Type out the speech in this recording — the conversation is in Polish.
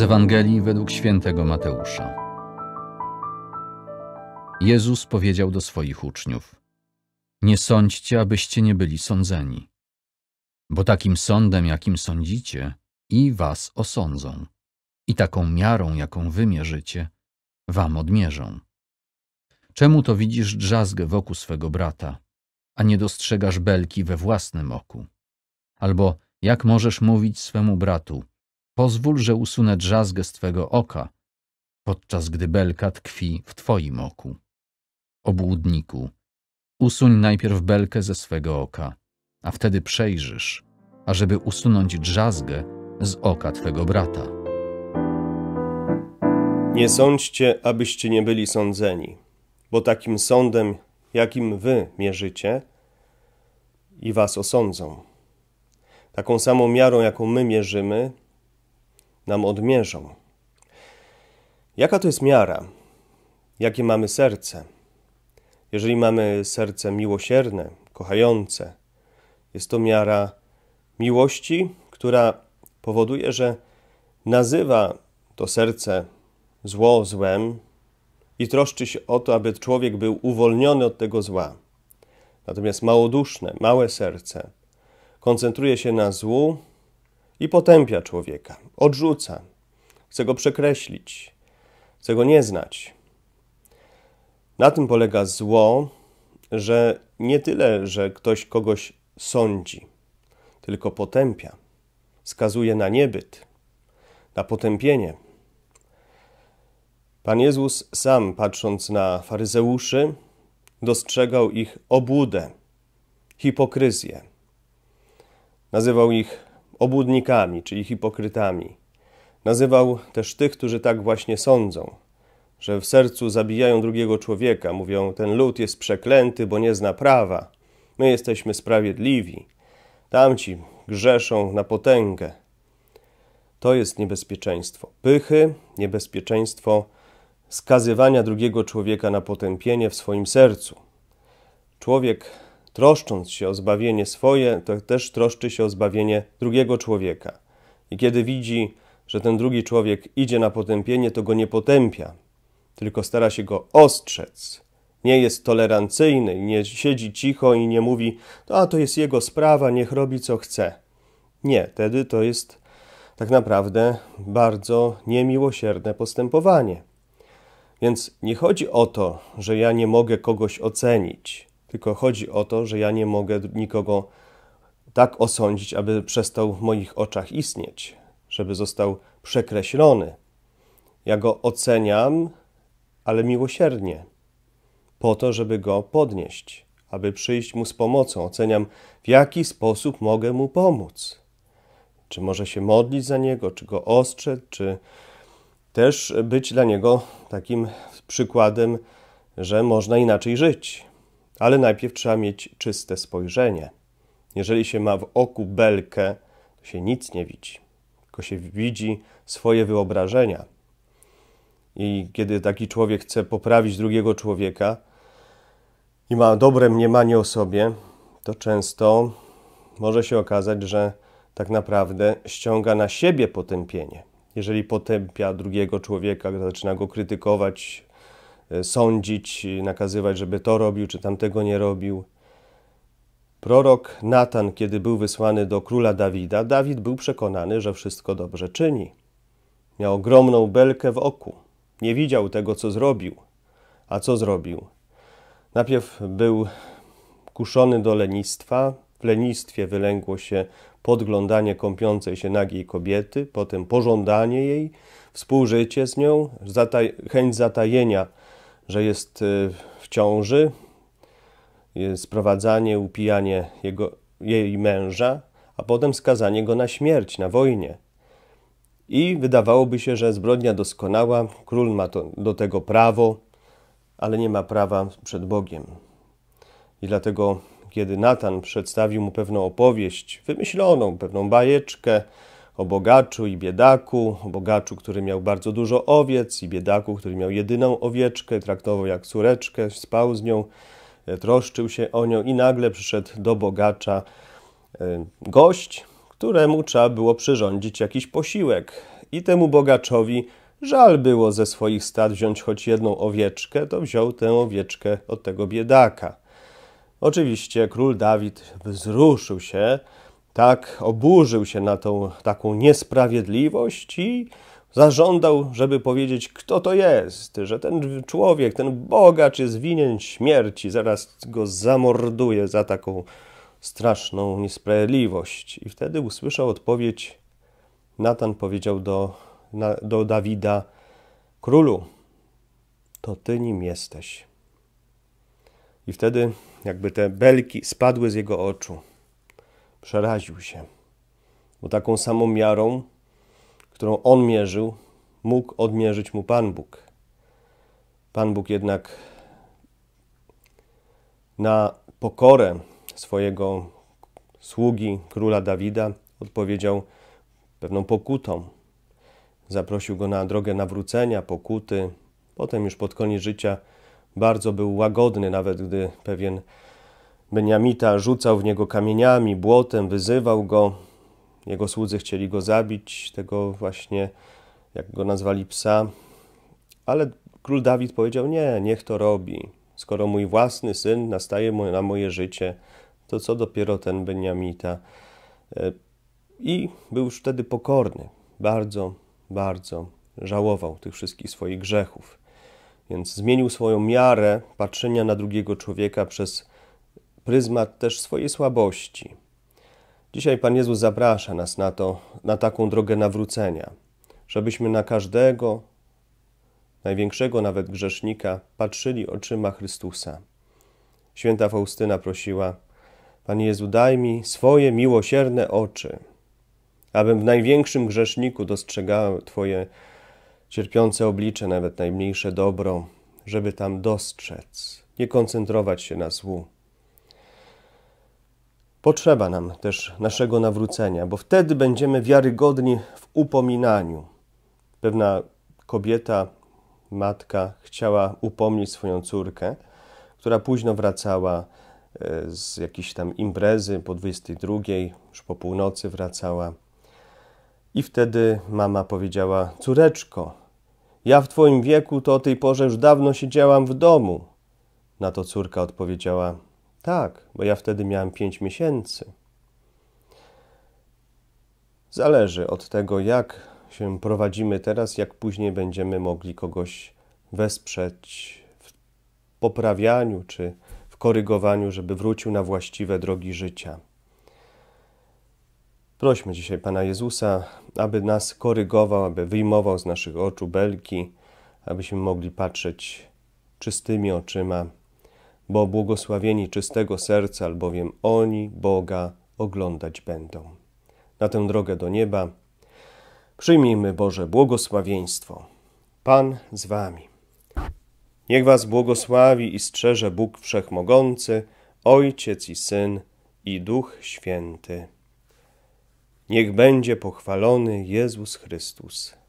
Z Ewangelii według świętego Mateusza. Jezus powiedział do swoich uczniów: Nie sądźcie, abyście nie byli sądzeni, bo takim sądem, jakim sądzicie, i was osądzą, i taką miarą, jaką wymierzycie, wam odmierzą. Czemu to widzisz drzazgę wokół swego brata, a nie dostrzegasz belki we własnym oku? Albo jak możesz mówić swemu bratu, Pozwól, że usunę drzazgę z twego oka, podczas gdy belka tkwi w twoim oku. Obłudniku, usuń najpierw belkę ze swego oka, a wtedy przejrzysz, ażeby usunąć drzazgę z oka twego brata. Nie sądźcie, abyście nie byli sądzeni, bo takim sądem, jakim wy mierzycie, i was osądzą. Taką samą miarą, jaką my mierzymy, nam odmierzą. Jaka to jest miara? Jakie mamy serce? Jeżeli mamy serce miłosierne, kochające, jest to miara miłości, która powoduje, że nazywa to serce zło złem i troszczy się o to, aby człowiek był uwolniony od tego zła. Natomiast małoduszne, małe serce koncentruje się na złu, i potępia człowieka, odrzuca, chce go przekreślić, chce go nie znać. Na tym polega zło, że nie tyle, że ktoś kogoś sądzi, tylko potępia, skazuje na niebyt, na potępienie. Pan Jezus sam, patrząc na faryzeuszy, dostrzegał ich obłudę, hipokryzję. Nazywał ich obłudnikami, czyli hipokrytami. Nazywał też tych, którzy tak właśnie sądzą, że w sercu zabijają drugiego człowieka, mówią: Ten lud jest przeklęty, bo nie zna prawa. My jesteśmy sprawiedliwi. Tamci grzeszą na potęgę. To jest niebezpieczeństwo pychy, niebezpieczeństwo skazywania drugiego człowieka na potępienie w swoim sercu. Człowiek troszcząc się o zbawienie swoje, to też troszczy się o zbawienie drugiego człowieka. I kiedy widzi, że ten drugi człowiek idzie na potępienie, to go nie potępia, tylko stara się go ostrzec. Nie jest tolerancyjny, nie siedzi cicho i nie mówi, a to jest jego sprawa, niech robi co chce. Nie, wtedy to jest tak naprawdę bardzo niemiłosierne postępowanie. Więc nie chodzi o to, że ja nie mogę kogoś ocenić, tylko chodzi o to, że ja nie mogę nikogo tak osądzić, aby przestał w moich oczach istnieć, żeby został przekreślony. Ja go oceniam, ale miłosiernie, po to, żeby go podnieść, aby przyjść mu z pomocą. Oceniam, w jaki sposób mogę mu pomóc. Czy może się modlić za niego, czy go ostrzec, czy też być dla niego takim przykładem, że można inaczej żyć ale najpierw trzeba mieć czyste spojrzenie. Jeżeli się ma w oku belkę, to się nic nie widzi, tylko się widzi swoje wyobrażenia. I kiedy taki człowiek chce poprawić drugiego człowieka i ma dobre mniemanie o sobie, to często może się okazać, że tak naprawdę ściąga na siebie potępienie. Jeżeli potępia drugiego człowieka, zaczyna go krytykować, E, sądzić, e, nakazywać, żeby to robił, czy tamtego nie robił. Prorok Natan, kiedy był wysłany do króla Dawida, Dawid był przekonany, że wszystko dobrze czyni. Miał ogromną belkę w oku. Nie widział tego, co zrobił. A co zrobił? Najpierw był kuszony do lenistwa. W lenistwie wylęgło się podglądanie kąpiącej się nagiej kobiety, potem pożądanie jej, współżycie z nią, chęć zatajenia że jest y, w ciąży, sprowadzanie, upijanie jego, jej męża, a potem skazanie go na śmierć, na wojnie. I wydawałoby się, że zbrodnia doskonała, król ma to, do tego prawo, ale nie ma prawa przed Bogiem. I dlatego, kiedy Natan przedstawił mu pewną opowieść, wymyśloną, pewną bajeczkę, o bogaczu i biedaku, o bogaczu, który miał bardzo dużo owiec i biedaku, który miał jedyną owieczkę, traktował jak córeczkę, spał z nią, e, troszczył się o nią i nagle przyszedł do bogacza e, gość, któremu trzeba było przyrządzić jakiś posiłek. I temu bogaczowi żal było ze swoich stad wziąć choć jedną owieczkę, to wziął tę owieczkę od tego biedaka. Oczywiście król Dawid wzruszył się, tak oburzył się na tą taką niesprawiedliwość i zażądał, żeby powiedzieć, kto to jest, że ten człowiek, ten bogacz jest winien śmierci, zaraz go zamorduje za taką straszną niesprawiedliwość. I wtedy usłyszał odpowiedź, Natan powiedział do, na, do Dawida, królu, to ty nim jesteś. I wtedy jakby te belki spadły z jego oczu. Przeraził się, bo taką samą miarą, którą on mierzył, mógł odmierzyć mu Pan Bóg. Pan Bóg jednak na pokorę swojego sługi króla Dawida odpowiedział pewną pokutą. Zaprosił go na drogę nawrócenia, pokuty. Potem już pod koniec życia bardzo był łagodny, nawet gdy pewien Beniamita, rzucał w niego kamieniami, błotem, wyzywał go. Jego słudzy chcieli go zabić, tego właśnie, jak go nazwali, psa. Ale król Dawid powiedział: Nie, niech to robi. Skoro mój własny syn nastaje na moje życie, to co dopiero ten Beniamita. E, I był już wtedy pokorny. Bardzo, bardzo żałował tych wszystkich swoich grzechów. Więc zmienił swoją miarę patrzenia na drugiego człowieka przez pryzmat też swojej słabości. Dzisiaj Pan Jezus zaprasza nas na, to, na taką drogę nawrócenia, żebyśmy na każdego, największego nawet grzesznika, patrzyli oczyma Chrystusa. Święta Faustyna prosiła, Panie Jezu, daj mi swoje miłosierne oczy, abym w największym grzeszniku dostrzegał Twoje cierpiące oblicze, nawet najmniejsze dobro, żeby tam dostrzec, nie koncentrować się na złu. Potrzeba nam też naszego nawrócenia, bo wtedy będziemy wiarygodni w upominaniu. Pewna kobieta, matka chciała upomnieć swoją córkę, która późno wracała e, z jakiejś tam imprezy po 22, już po północy wracała. I wtedy mama powiedziała: Córeczko, ja w twoim wieku to o tej porze już dawno siedziałam w domu. Na to córka odpowiedziała: tak, bo ja wtedy miałem pięć miesięcy. Zależy od tego, jak się prowadzimy teraz, jak później będziemy mogli kogoś wesprzeć w poprawianiu czy w korygowaniu, żeby wrócił na właściwe drogi życia. Prośmy dzisiaj Pana Jezusa, aby nas korygował, aby wyjmował z naszych oczu belki, abyśmy mogli patrzeć czystymi oczyma bo błogosławieni czystego serca, albowiem oni Boga oglądać będą. Na tę drogę do nieba przyjmijmy Boże błogosławieństwo. Pan z wami. Niech was błogosławi i strzeże Bóg Wszechmogący, Ojciec i Syn i Duch Święty. Niech będzie pochwalony Jezus Chrystus.